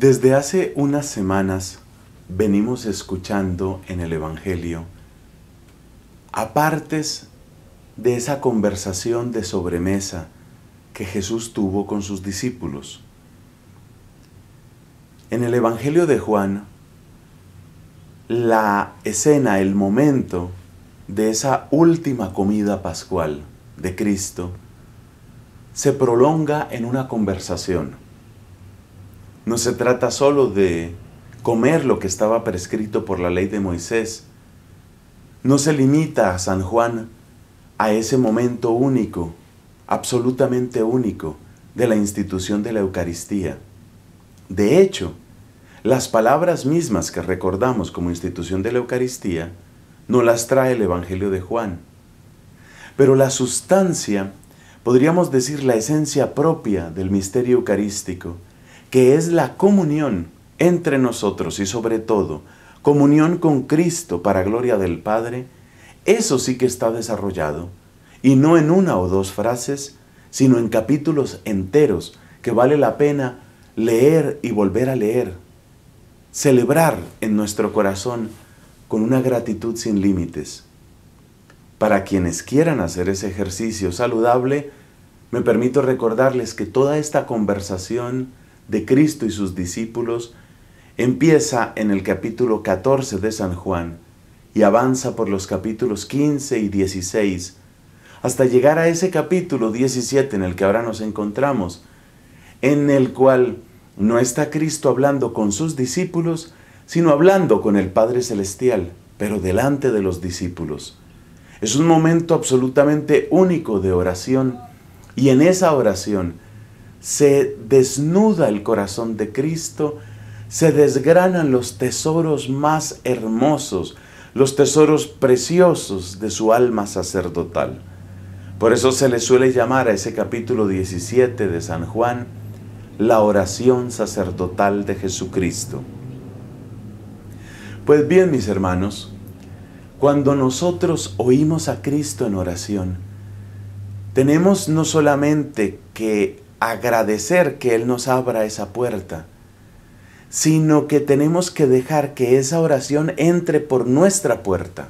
Desde hace unas semanas venimos escuchando en el Evangelio a partes de esa conversación de sobremesa que Jesús tuvo con sus discípulos. En el Evangelio de Juan, la escena, el momento de esa última comida pascual de Cristo se prolonga en una conversación no se trata solo de comer lo que estaba prescrito por la ley de Moisés. No se limita a San Juan a ese momento único, absolutamente único, de la institución de la Eucaristía. De hecho, las palabras mismas que recordamos como institución de la Eucaristía no las trae el Evangelio de Juan. Pero la sustancia, podríamos decir la esencia propia del misterio eucarístico, que es la comunión entre nosotros y sobre todo comunión con Cristo para gloria del Padre, eso sí que está desarrollado, y no en una o dos frases, sino en capítulos enteros que vale la pena leer y volver a leer, celebrar en nuestro corazón con una gratitud sin límites. Para quienes quieran hacer ese ejercicio saludable, me permito recordarles que toda esta conversación de Cristo y sus discípulos empieza en el capítulo 14 de San Juan y avanza por los capítulos 15 y 16 hasta llegar a ese capítulo 17 en el que ahora nos encontramos, en el cual no está Cristo hablando con sus discípulos, sino hablando con el Padre Celestial, pero delante de los discípulos. Es un momento absolutamente único de oración y en esa oración se desnuda el corazón de Cristo, se desgranan los tesoros más hermosos, los tesoros preciosos de su alma sacerdotal. Por eso se le suele llamar a ese capítulo 17 de San Juan la oración sacerdotal de Jesucristo. Pues bien, mis hermanos, cuando nosotros oímos a Cristo en oración, tenemos no solamente que agradecer que Él nos abra esa puerta, sino que tenemos que dejar que esa oración entre por nuestra puerta.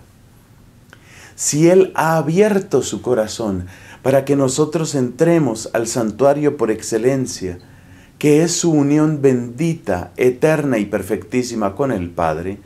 Si Él ha abierto su corazón para que nosotros entremos al santuario por excelencia, que es su unión bendita, eterna y perfectísima con el Padre,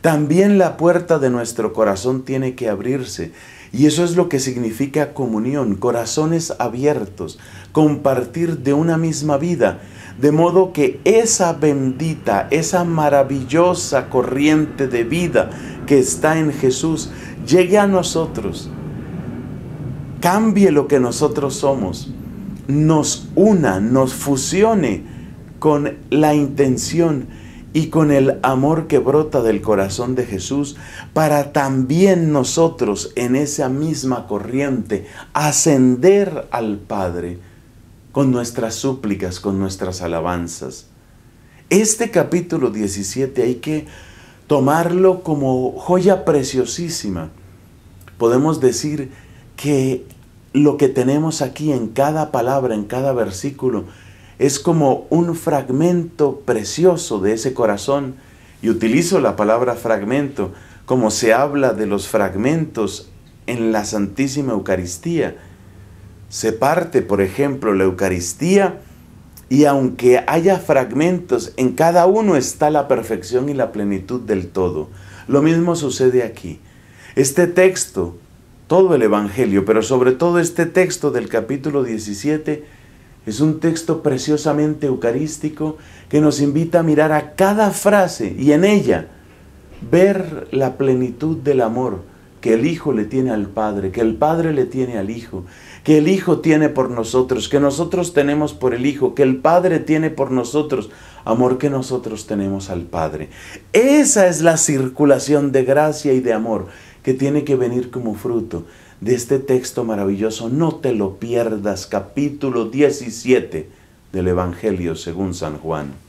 también la puerta de nuestro corazón tiene que abrirse. Y eso es lo que significa comunión, corazones abiertos, compartir de una misma vida. De modo que esa bendita, esa maravillosa corriente de vida que está en Jesús llegue a nosotros, cambie lo que nosotros somos, nos una, nos fusione con la intención y con el amor que brota del corazón de Jesús para también nosotros en esa misma corriente ascender al Padre con nuestras súplicas, con nuestras alabanzas. Este capítulo 17 hay que tomarlo como joya preciosísima. Podemos decir que lo que tenemos aquí en cada palabra, en cada versículo, es como un fragmento precioso de ese corazón. Y utilizo la palabra fragmento como se habla de los fragmentos en la Santísima Eucaristía. Se parte, por ejemplo, la Eucaristía y aunque haya fragmentos, en cada uno está la perfección y la plenitud del todo. Lo mismo sucede aquí. Este texto, todo el Evangelio, pero sobre todo este texto del capítulo 17, es un texto preciosamente eucarístico que nos invita a mirar a cada frase y en ella ver la plenitud del amor que el Hijo le tiene al Padre, que el Padre le tiene al Hijo, que el Hijo tiene por nosotros, que nosotros tenemos por el Hijo, que el Padre tiene por nosotros, amor que nosotros tenemos al Padre. Esa es la circulación de gracia y de amor que tiene que venir como fruto de este texto maravilloso. No te lo pierdas, capítulo 17 del Evangelio según San Juan.